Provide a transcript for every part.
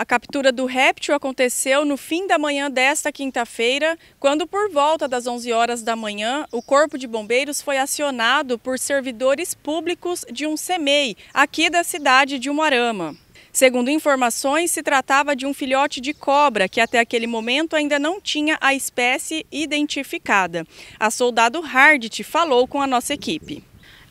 A captura do réptil aconteceu no fim da manhã desta quinta-feira, quando por volta das 11 horas da manhã, o Corpo de Bombeiros foi acionado por servidores públicos de um CEMEI, aqui da cidade de Umarama. Segundo informações, se tratava de um filhote de cobra que até aquele momento ainda não tinha a espécie identificada. A soldado Hardit falou com a nossa equipe.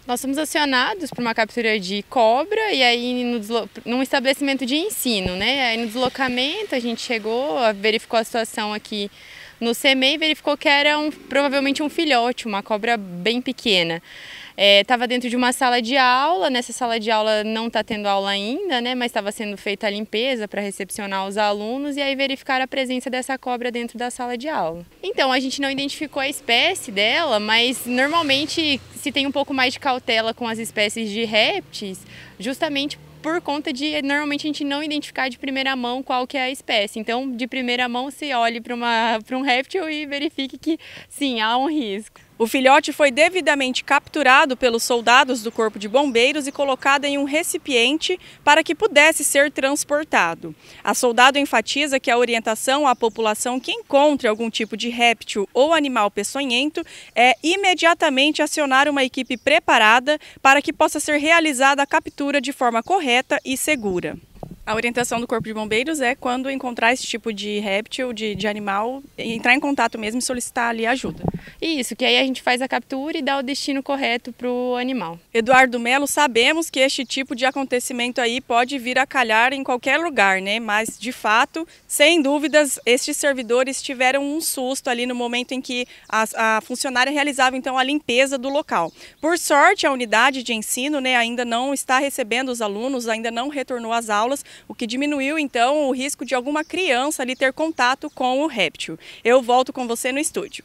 Nós somos acionados para uma captura de cobra e aí no, num estabelecimento de ensino, né? Aí no deslocamento a gente chegou, verificou a situação aqui no CEMEI, verificou que era um, provavelmente um filhote, uma cobra bem pequena. Estava é, dentro de uma sala de aula, nessa sala de aula não está tendo aula ainda, né, mas estava sendo feita a limpeza para recepcionar os alunos e aí verificar a presença dessa cobra dentro da sala de aula. Então, a gente não identificou a espécie dela, mas normalmente se tem um pouco mais de cautela com as espécies de répteis, justamente por conta de normalmente a gente não identificar de primeira mão qual que é a espécie. Então, de primeira mão, se olhe para um réptil e verifique que sim, há um risco. O filhote foi devidamente capturado pelos soldados do Corpo de Bombeiros e colocado em um recipiente para que pudesse ser transportado. A soldado enfatiza que a orientação à população que encontre algum tipo de réptil ou animal peçonhento é imediatamente acionar uma equipe preparada para que possa ser realizada a captura de forma correta e segura. A orientação do Corpo de Bombeiros é quando encontrar esse tipo de réptil, de, de animal, entrar em contato mesmo e solicitar ali ajuda. Isso, que aí a gente faz a captura e dá o destino correto para o animal. Eduardo Melo, sabemos que este tipo de acontecimento aí pode vir a calhar em qualquer lugar, né? Mas, de fato, sem dúvidas, estes servidores tiveram um susto ali no momento em que a, a funcionária realizava, então, a limpeza do local. Por sorte, a unidade de ensino né, ainda não está recebendo os alunos, ainda não retornou às aulas, o que diminuiu então o risco de alguma criança ali ter contato com o réptil. Eu volto com você no estúdio.